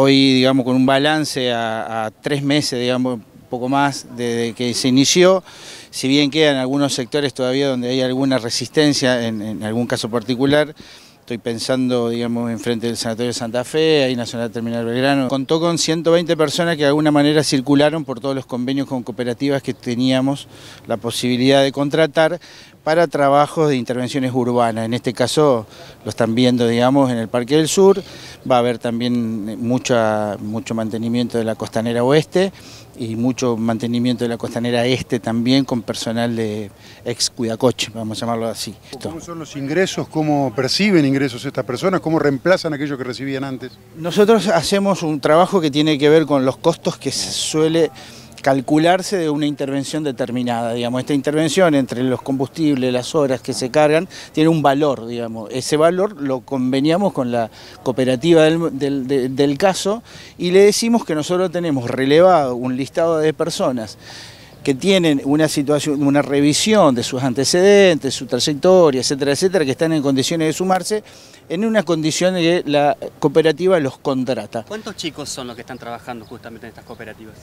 hoy, digamos, con un balance a, tres meses, digamos, poco más desde que se inició, si bien quedan algunos sectores todavía donde hay alguna resistencia, en, algún caso particular, estoy pensando, digamos, frente del Sanatorio de Santa Fe, ahí Nacional Terminal Belgrano, contó con 120 personas que de alguna manera circularon por todos los convenios con cooperativas que teníamos la posibilidad de contratar para trabajos de intervenciones urbanas, en este caso lo están viendo, digamos, en el Parque del Sur, va a haber también eh, mucho mantenimiento de la costanera oeste y mucho mantenimiento de la costanera este también con personal de ex Cuidacoche, vamos a llamarlo así. ¿Cómo son los ingresos? ¿Cómo perciben ingresos estas personas? ¿Cómo reemplazan aquellos que recibían antes? Nosotros hacemos un trabajo que tiene que ver con los costos que se suele calcularse de una intervención determinada, digamos. Esta intervención entre los combustibles, las horas que se cargan, tiene un valor, digamos. Ese valor lo conveníamos con la cooperativa del, del caso y le decimos que nosotros tenemos relevado un listado de personas que tienen una situación, una revisión de sus antecedentes, su trayectoria, etcétera, etcétera, que están en condiciones de sumarse, en condición condiciones que la cooperativa los contrata. ¿Cuántos chicos son los que están trabajando justamente en estas cooperativas?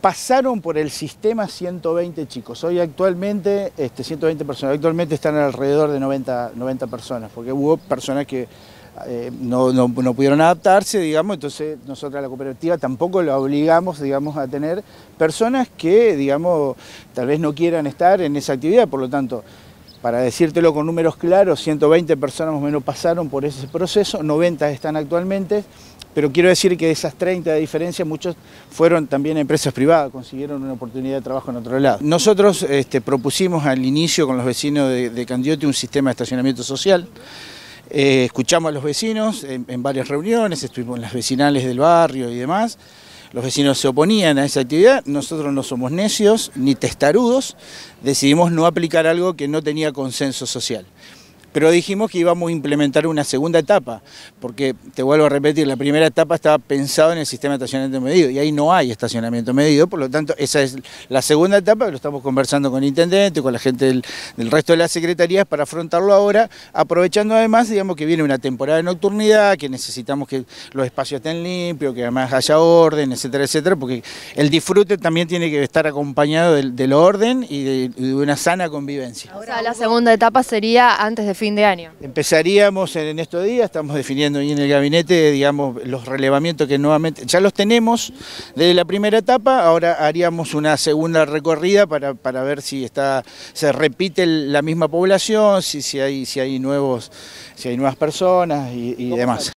Pasaron por el sistema 120 chicos. Hoy actualmente, este, 120 personas, actualmente están alrededor de 90, 90 personas, porque hubo personas que eh, no, no, pudieron adaptarse, digamos, entonces nosotros la cooperativa tampoco la obligamos, digamos, a tener personas que, digamos, tal vez no quieran estar en esa actividad, por lo tanto, para decírtelo con números claros, 120 personas más o menos pasaron por ese proceso, 90 están actualmente, pero quiero decir que de esas 30 de diferencia, muchos fueron también empresas privadas, consiguieron una oportunidad de trabajo en otro lado. Nosotros este, propusimos al inicio con los vecinos de, de Candiote un sistema de estacionamiento social, eh, escuchamos a los vecinos en, varias reuniones, estuvimos en las vecinales del barrio y demás. Los vecinos se oponían a esa actividad, nosotros no somos necios ni testarudos, decidimos no aplicar algo que no tenía consenso social. Pero dijimos que íbamos a implementar una segunda etapa, porque te vuelvo a repetir, la primera etapa estaba pensada en el sistema de estacionamiento medido y ahí no hay estacionamiento medido, por lo tanto esa es la segunda etapa, lo estamos conversando con el intendente, con la gente del, resto de las secretarías para afrontarlo ahora, aprovechando además, digamos que viene una temporada de nocturnidad, que necesitamos que los espacios estén limpios, que además haya orden, etcétera, etcétera, porque el disfrute también tiene que estar acompañado del, orden y de, una sana convivencia. Ahora, la segunda etapa sería antes de fin de año? Empezaríamos en, estos días, estamos definiendo en el gabinete, digamos, los relevamientos que nuevamente, ya los tenemos desde la primera etapa, ahora haríamos una segunda recorrida para, ver si está, se repite la misma población, si, si, hay, si, hay, nuevos, si hay nuevas personas y demás.